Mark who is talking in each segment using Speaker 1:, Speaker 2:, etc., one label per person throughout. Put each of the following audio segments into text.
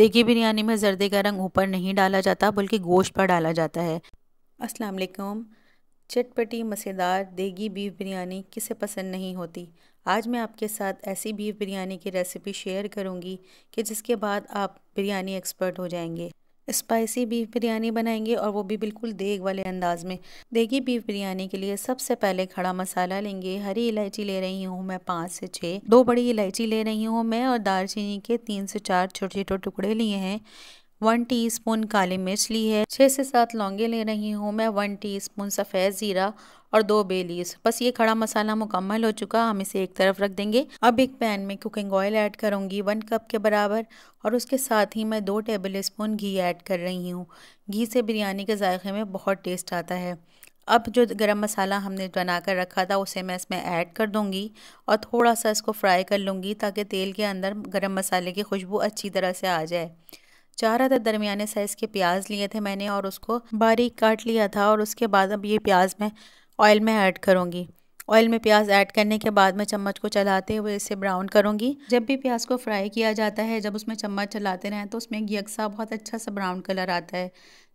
Speaker 1: देखिए बिरयानी में जर्दे का रंग ऊपर नहीं डाला जाता बल्कि गोश्त पर डाला जाता है अस्सलाम वालेकुम चटपटी मसेदार देगी बीफ बिरयानी किसे पसंद नहीं होती आज मैं आपके साथ ऐसी बीफ बिरयानी की रेसिपी शेयर करूंगी कि जिसके बाद आप बिरयानी एक्सपर्ट हो जाएंगे स्पाइसी बीफ बिरयानी बनाएंगे और वो भी बिल्कुल देग वाले अंदाज में देगी बीफ बिरयानी के लिए सबसे पहले खड़ा मसाला लेंगे हरी इलायची ले रही हूँ मैं पाँच से छः दो बड़ी इलायची ले रही हूँ मैं और दालचीनी के तीन से चार छोटे छोटे टुकड़े लिए हैं वन टीस्पून काली मिर्च ली है छः से सात लौंगे ले रही हूँ मैं वन टीस्पून सफ़ेद ज़ीरा और दो बेलीस बस ये खड़ा मसाला मुकम्मल हो चुका हम इसे एक तरफ रख देंगे अब एक पैन में कुकिंग ऑयल ऐड करूँगी वन कप के बराबर और उसके साथ ही मैं दो टेबल स्पून घी ऐड कर रही हूँ घी से बिरयानी के ऐक़े में बहुत टेस्ट आता है अब जो गरम मसाला हमने बना कर रखा था उसे मैं इसमें ऐड कर दूंगी और थोड़ा सा इसको फ्राई कर लूँगी ताकि तेल के अंदर गरम मसाले की खुशबू अच्छी तरह से आ जाए चार अदर दरमियाने साइज़ के प्याज लिए थे मैंने और उसको बारीक काट लिया था और उसके बाद अब ये प्याज मैं ऑयल में ऐड करूँगी ऑयल में प्याज ऐड करने के बाद मैं चम्मच को चलाते हुए इसे ब्राउन करूँगी जब भी प्याज को फ्राई किया जाता है जब उसमें चम्मच चलाते रहें तो उसमें यकसा बहुत अच्छा सा ब्राउन कलर आता है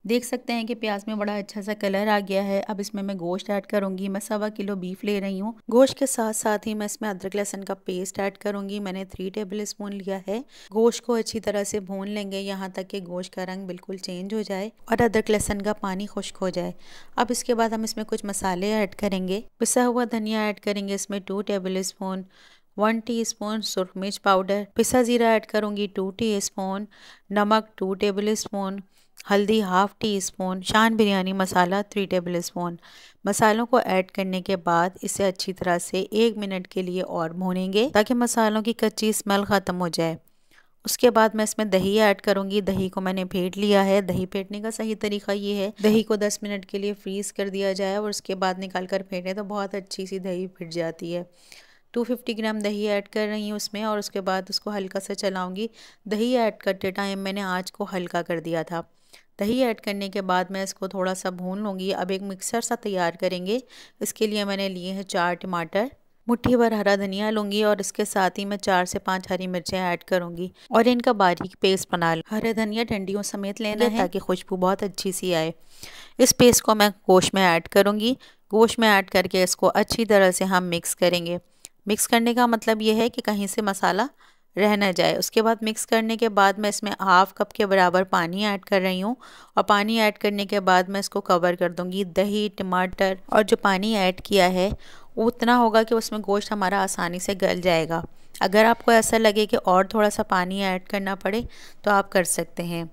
Speaker 1: देख सकते हैं कि प्याज में बड़ा अच्छा सा कलर आ गया है अब इसमें मैं गोश्त ऐड करूंगी मैं सवा किलो बीफ ले रही हूँ गोश्त के साथ साथ ही मैं इसमें अदरक लहसन का पेस्ट ऐड करूंगी मैंने थ्री टेबल स्पून लिया है गोश्त को अच्छी तरह से भून लेंगे यहाँ तक कि गोश्त का रंग बिल्कुल चेंज हो जाए और अदरक लहसन का पानी खुश्क हो जाए अब इसके बाद हम इसमें कुछ मसाले ऐड करेंगे पिसा हुआ धनिया ऐड करेंगे इसमें two tablespoon one teaspoon सुरख मिर्च पाउडर पिसा ज़ीरा ऐड करूँगी टू टीस्पून नमक टू टेबल स्पून हल्दी half teaspoon Shan biryani masala three tablespoon मसालों को ऐड करने के बाद इसे अच्छी तरह से एक मिनट के लिए और भूनेंगे ताकि मसालों की कच्ची स्मेल ख़त्म हो जाए उसके बाद मैं इसमें दही ऐड करूंगी दही को मैंने फेंट लिया है दही फेंटने का सही तरीका ये है दही को 10 मिनट के लिए फ्रीज़ कर दिया जाए और उसके बाद निकाल कर फेंटें तो बहुत अच्छी सी दही फिट जाती है 250 ग्राम दही ऐड कर रही हूँ उसमें और उसके बाद उसको हल्का सा चलाऊँगी दही ऐड करते टाइम मैंने आँच को हल्का कर दिया था दही ऐड करने के बाद मैं इसको थोड़ा सा भून लूँगी अब एक मिक्सर सा तैयार करेंगे इसके लिए मैंने लिए हैं चार टमाटर मुट्ठी भर हरा धनिया लूँगी और इसके साथ ही मैं चार से पाँच हरी मिर्चें ऐड करूँगी और इनका बारीक पेस्ट बना लूँ हरे धनिया डंडियों समेत लेना है ताकि खुशबू बहुत अच्छी सी आए इस पेस्ट को मैं गोश्त में ऐड करूँगी गोश्त में ऐड करके इसको अच्छी तरह से हम मिक्स करेंगे मिक्स करने का मतलब ये है कि कहीं से मसाला रह ना जाए उसके बाद मिक्स करने के बाद मैं इसमें हाफ़ कप के बराबर पानी ऐड कर रही हूँ और पानी ऐड करने के बाद मैं इसको कवर कर दूँगी दही टमाटर और जो पानी ऐड किया है वो उतना होगा कि उसमें गोश्त हमारा आसानी से गल जाएगा अगर आपको ऐसा लगे कि और थोड़ा सा पानी ऐड करना पड़े तो आप कर सकते हैं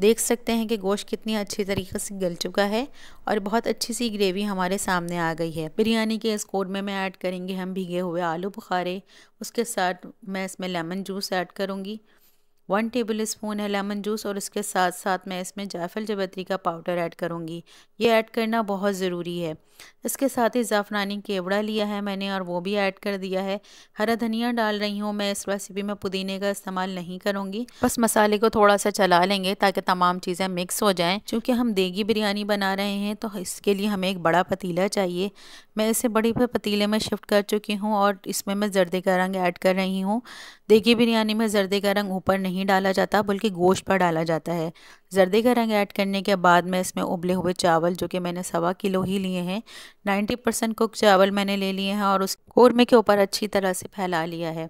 Speaker 1: देख सकते हैं कि गोश्त कितनी अच्छी तरीके से गल चुका है और बहुत अच्छी सी ग्रेवी हमारे सामने आ गई है बिरयानी के इस कोड में मैं ऐड करेंगे हम भीगे हुए आलू बुखारे उसके साथ मैं इसमें लेमन जूस ऐड करूँगी वन टेबल स्पून है लेमन जूस और इसके साथ साथ मैं इसमें जायफल जबत्री का पाउडर ऐड करूँगी ये ऐड करना बहुत ज़रूरी है इसके साथ ही ज़ाफ़रानी केवड़ा लिया है मैंने और वो भी ऐड कर दिया है हरा धनिया डाल रही हूँ मैं इस रेसिपी में पुदीने का इस्तेमाल नहीं करूँगी बस मसाले को थोड़ा सा चला लेंगे ताकि तमाम चीज़ें मिक्स हो जाएँ चूँकि हम देगी बिरयानी बना रहे हैं तो इसके लिए हमें एक बड़ा पतीला चाहिए मैं इसे बड़ी पतीले में शिफ्ट कर चुकी हूँ और इसमें मैं जर्दे का रंग ऐड कर रही हूँ देगी बिरयानी में जर्दे का रंग ऊपर नहीं नहीं डाला जाता बल्कि गोश्त पर डाला जाता है जर्दे का रंग ऐड करने के बाद मैं इसमें उबले हुए चावल जो कि मैंने सवा किलो ही लिए हैं 90 परसेंट कुक चावल मैंने ले लिए हैं और उस कौरमे के ऊपर अच्छी तरह से फैला लिया है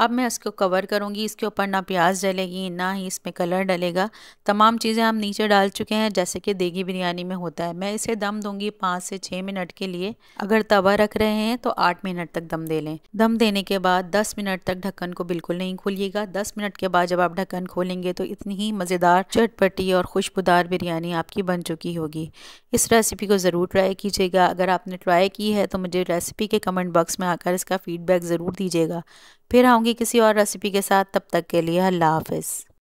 Speaker 1: अब मैं इसको कवर करूँगी इसके ऊपर ना प्याज डलेगी ना ही इसमें कलर डलेगा तमाम चीज़ें हम नीचे डाल चुके हैं जैसे कि देगी बिरयानी में होता है मैं इसे दम दूंगी पाँच से छः मिनट के लिए अगर तवा रख रहे हैं तो आठ मिनट तक दम दे लें दम देने के बाद दस मिनट तक ढक्कन को बिल्कुल नहीं खोलिएगा दस मिनट के बाद जब आप ढक्कन खोलेंगे तो इतनी ही मज़ेदार चटपटी और खुशबूदार बिरयानी आपकी बन चुकी होगी इस रेसिपी को ज़रूर ट्राई कीजिएगा अगर आपने ट्राई की है तो मुझे रेसिपी के कमेंट बॉक्स में आकर इसका फीडबैक ज़रूर दीजिएगा फिर आऊँगी किसी और रेसिपी के साथ तब तक के लिए अल्लाह हाफिज़